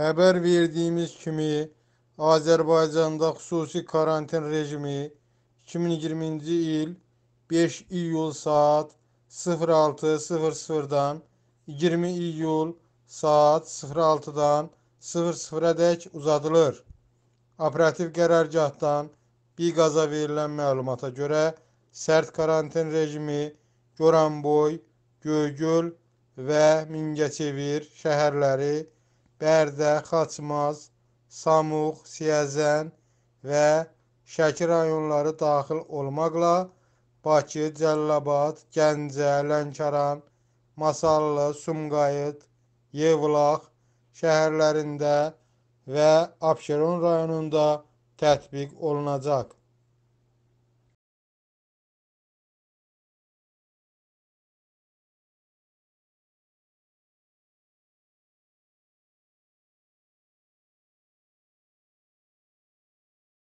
Xəbər verdiyimiz kimi, Azərbaycanda xüsusi karantin rejimi 2020-ci il 5 iyul saat 06:00-dan 20 iyul saat 06-dan 00-dək uzadılır. Operativ qərargahdan İQAZa verilən məlumata görə sərt karantin rejimi Goranboy, Göygöl və Mingəçevir şəhərləri Bərdə, Xaçmaz, Samux, Siyəzən və Şəki rayonları daxil olmaqla Bakı, Cəlilabad, Gəncə, Lənkəran, Masallı, Sumqayıt, Yevlax şəhərlərində və Abşeron rayonunda tətbiq olunacaq.